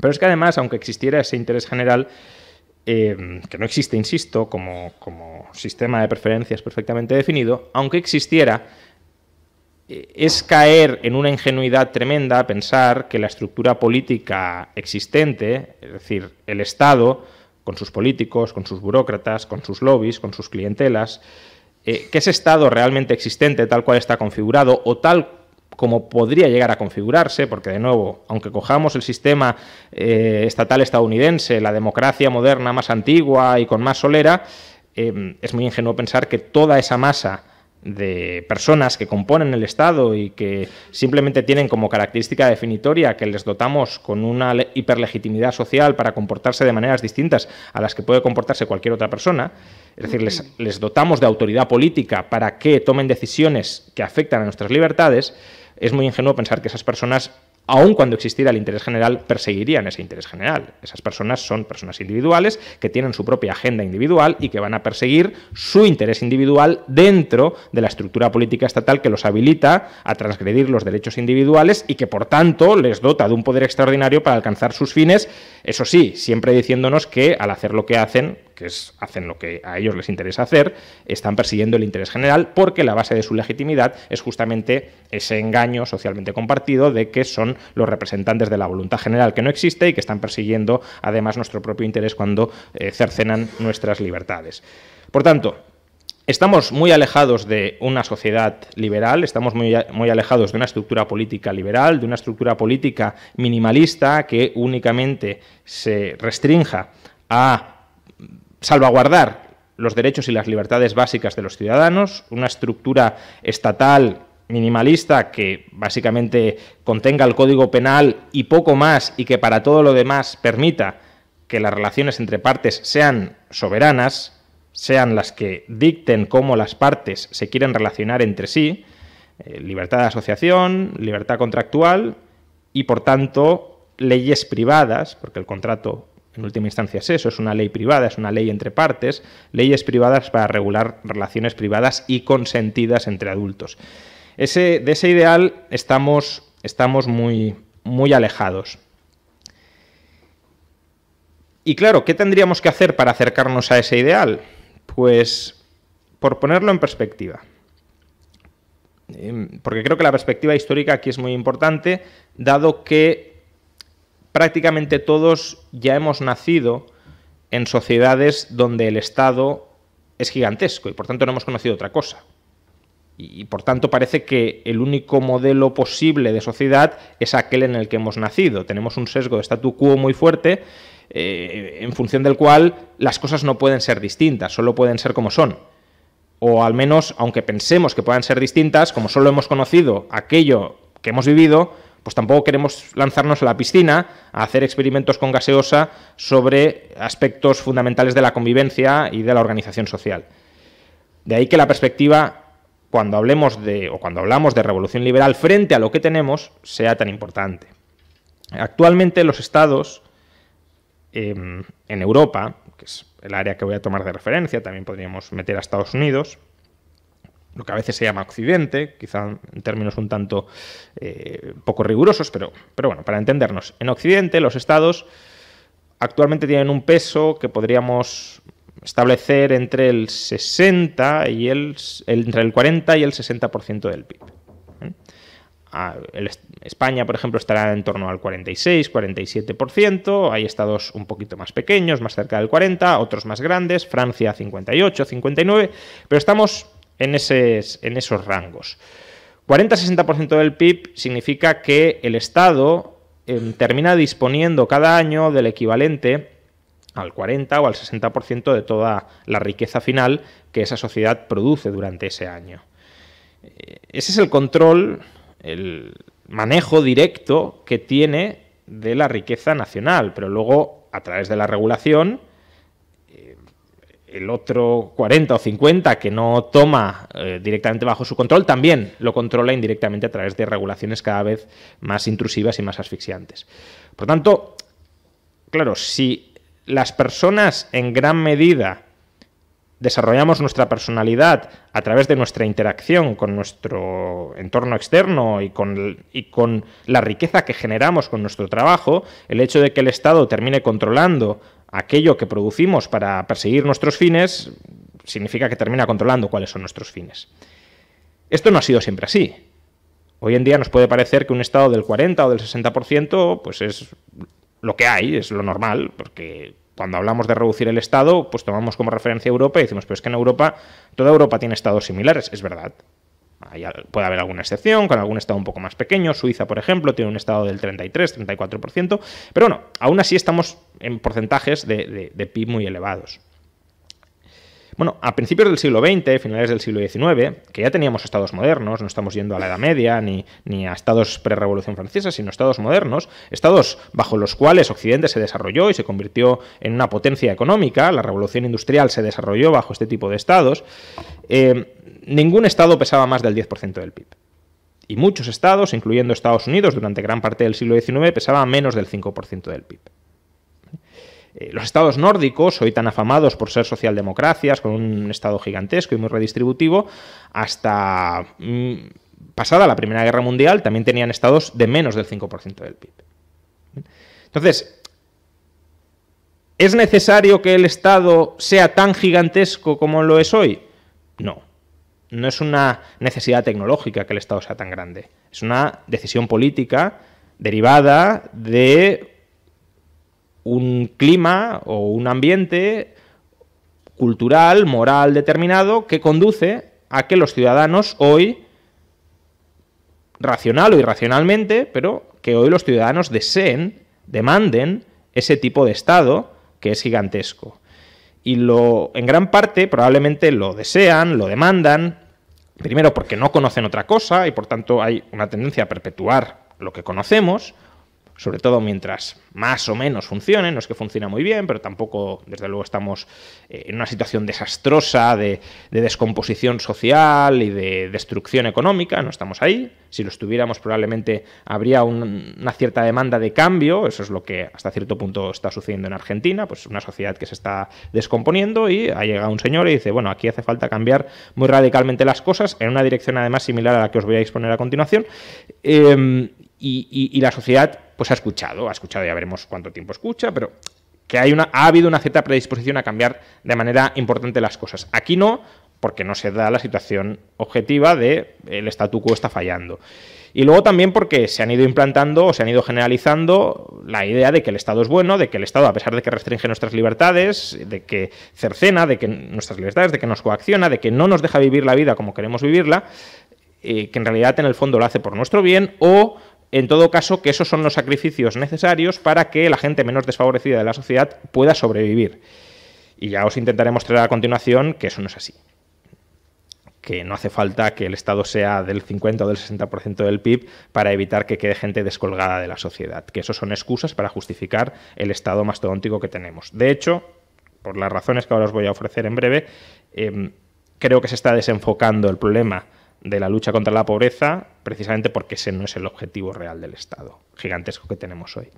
Pero es que además, aunque existiera ese interés general, eh, que no existe, insisto, como, sistema de preferencias perfectamente definido, aunque existiera, eh, es caer en una ingenuidad tremenda pensar que la estructura política existente, es decir, el Estado, con sus políticos, con sus burócratas, con sus lobbies, con sus clientelas, eh, que ese Estado realmente existente, tal cual está configurado o tal cual como podría llegar a configurarse, porque de nuevo, aunque cojamos el sistema eh, estatal estadounidense, la democracia moderna más antigua y con más solera, eh, es muy ingenuo pensar que toda esa masa de personas que componen el Estado y que simplemente tienen como característica definitoria que les dotamos con una hiperlegitimidad social para comportarse de maneras distintas a las que puede comportarse cualquier otra persona, es decir, les dotamos de autoridad política para que tomen decisiones que afectan a nuestras libertades, es muy ingenuo pensar que esas personas, aun cuando existiera el interés general, perseguirían ese interés general. Esas personas son personas individuales que tienen su propia agenda individual y que van a perseguir su interés individual dentro de la estructura política estatal que los habilita a transgredir los derechos individuales y que, por tanto, les dota de un poder extraordinario para alcanzar sus fines, eso sí, siempre diciéndonos que al hacer lo que hacen, que hacen lo que a ellos les interesa hacer, están persiguiendo el interés general porque la base de su legitimidad es justamente ese engaño socialmente compartido de que son los representantes de la voluntad general que no existe y que están persiguiendo además nuestro propio interés cuando eh, cercenan nuestras libertades. Por tanto, Estamos muy alejados de una sociedad liberal, estamos muy, muy, alejados de una estructura política liberal, de una estructura política minimalista que únicamente se restrinja a salvaguardar los derechos y las libertades básicas de los ciudadanos, una estructura estatal minimalista que básicamente contenga el Código Penal y poco más y que para todo lo demás permita que las relaciones entre partes sean soberanas, sean las que dicten cómo las partes se quieren relacionar entre sí, eh, libertad de asociación, libertad contractual y por tanto leyes privadas, porque el contrato en última instancia es eso, es una ley privada, es una ley entre partes, leyes privadas para regular relaciones privadas y consentidas entre adultos. Ese, de ese ideal estamos, estamos muy, muy alejados. Y claro, ¿qué tendríamos que hacer para acercarnos a ese ideal? Pues por ponerlo en perspectiva, em, porque creo que la perspectiva histórica aquí es muy importante, dado que prácticamente todos ya hemos nacido en sociedades donde el Estado es gigantesco y por tanto no hemos conocido otra cosa. Y, por tanto parece que el único modelo posible de sociedad es aquel en el que hemos nacido. Tenemos un sesgo de statu quo muy fuerte eh, en función del cual las cosas no pueden ser distintas, solo pueden ser como son. O al menos, aunque pensemos que puedan ser distintas, como solo hemos conocido aquello que hemos vivido, pues tampoco queremos lanzarnos a la piscina a hacer experimentos con gaseosa sobre aspectos fundamentales de la convivencia y de la organización social. De ahí que la perspectiva, cuando hablemos de, o cuando hablamos de revolución liberal frente a lo que tenemos, sea tan importante. Actualmente los estados em, en Europa, que es el área que voy a tomar de referencia, también podríamos meter a Estados Unidos, lo que a veces se llama Occidente, quizá en términos un tanto eh, poco rigurosos, pero, pero bueno, para entendernos, en Occidente los estados actualmente tienen un peso que podríamos establecer entre el 60 y el, entre el 40 y el 60% del PIB. ¿eh? Ah, España, por ejemplo, estará en torno al 46, 47%, hay estados un poquito más pequeños, más cerca del 40, otros más grandes, Francia 58, 59, pero estamos en, esos rangos. 40-60% del PIB significa que el Estado em, termina disponiendo cada año del equivalente al 40 o al 60% de toda la riqueza final que esa sociedad produce durante ese año. E, ese es el control, el manejo directo que tiene de la riqueza nacional, pero luego a través de la regulación el otro 40 o 50 que no toma eh, directamente bajo su control también lo controla indirectamente a través de regulaciones cada vez más intrusivas y más asfixiantes. Por tanto, claro, si las personas en gran medida desarrollamos nuestra personalidad a través de nuestra interacción con nuestro entorno externo y con, la riqueza que generamos con nuestro trabajo, el hecho de que el Estado termine controlando aquello que producimos para perseguir nuestros fines significa que termina controlando cuáles son nuestros fines. Esto no ha sido siempre así. Hoy en día nos puede parecer que un estado del 40 o del 60% pues es lo que hay, es lo normal, porque cuando hablamos de reducir el Estado, pues tomamos como referencia Europa y decimos, pero es que en Europa, toda Europa tiene estados similares, es verdad, puede haber alguna excepción, con algún estado un poco más pequeño. Suiza, por ejemplo, tiene un estado del 33, 34%. Pero bueno, aún así estamos en porcentajes de, de PIB muy elevados. Bueno, a principios del siglo XX, finales del siglo XIX, que ya teníamos estados modernos, no estamos yendo a la Edad Media ni, a estados pre-revolución francesa, sino estados modernos, estados bajo los cuales Occidente se desarrolló y se convirtió en una potencia económica, la revolución industrial se desarrolló bajo este tipo de estados, eh, ningún estado pesaba más del 10% del PIB. Y muchos estados, incluyendo Estados Unidos, durante gran parte del siglo XIX, pesaba menos del 5% del PIB. Eh, los estados nórdicos, hoy tan afamados por ser socialdemocracias, con un estado gigantesco y muy redistributivo, hasta mm, pasada la Primera Guerra Mundial también tenían estados de menos del 5% del PIB. Entonces, ¿es necesario que el Estado sea tan gigantesco como lo es hoy? No. No es una necesidad tecnológica que el Estado sea tan grande. Es una decisión política derivada de un clima o un ambiente cultural, moral determinado que conduce a que los ciudadanos hoy, racional o irracionalmente, pero que hoy los ciudadanos deseen, demanden ese tipo de Estado que es gigantesco. Y lo, en gran parte, probablemente lo desean, lo demandan, primero porque no conocen otra cosa y por tanto hay una tendencia a perpetuar lo que conocemos, sobre todo mientras más o menos funcionen, no es que funciona muy bien, pero tampoco, desde luego, estamos eh, en una situación desastrosa de, descomposición social y de destrucción económica, no estamos ahí. Si lo estuviéramos, probablemente habría una cierta demanda de cambio, eso es lo que hasta cierto punto está sucediendo en Argentina, pues una sociedad que se está descomponiendo y ha llegado un señor y dice, bueno, aquí hace falta cambiar muy radicalmente las cosas, en una dirección además similar a la que os voy a exponer a continuación, em, y la sociedad pues ha escuchado, ha escuchado, ya veremos cuánto tiempo escucha, pero que hay una, ha habido una cierta predisposición a cambiar de manera importante las cosas. Aquí no, porque no se da la situación objetiva de el statu quo está fallando. Y luego también porque se han ido implantando o se han ido generalizando la idea de que el Estado es bueno, de que el Estado, a pesar de que restringe nuestras libertades, de que cercena, de que nuestras libertades, de que nos coacciona, de que no nos deja vivir la vida como queremos vivirla, eh, que en realidad en el fondo lo hace por nuestro bien o en todo caso, que esos son los sacrificios necesarios para que la gente menos desfavorecida de la sociedad pueda sobrevivir. Y ya os intentaré mostrar a continuación que eso no es así. Que no hace falta que el Estado sea del 50 o del 60% del PIB para evitar que quede gente descolgada de la sociedad. Que eso son excusas para justificar el Estado mastodóntico que tenemos. De hecho, por las razones que ahora os voy a ofrecer en breve, em, creo que se está desenfocando el problema de la lucha contra la pobreza, precisamente porque ese no es el objetivo real del Estado gigantesco que tenemos hoy.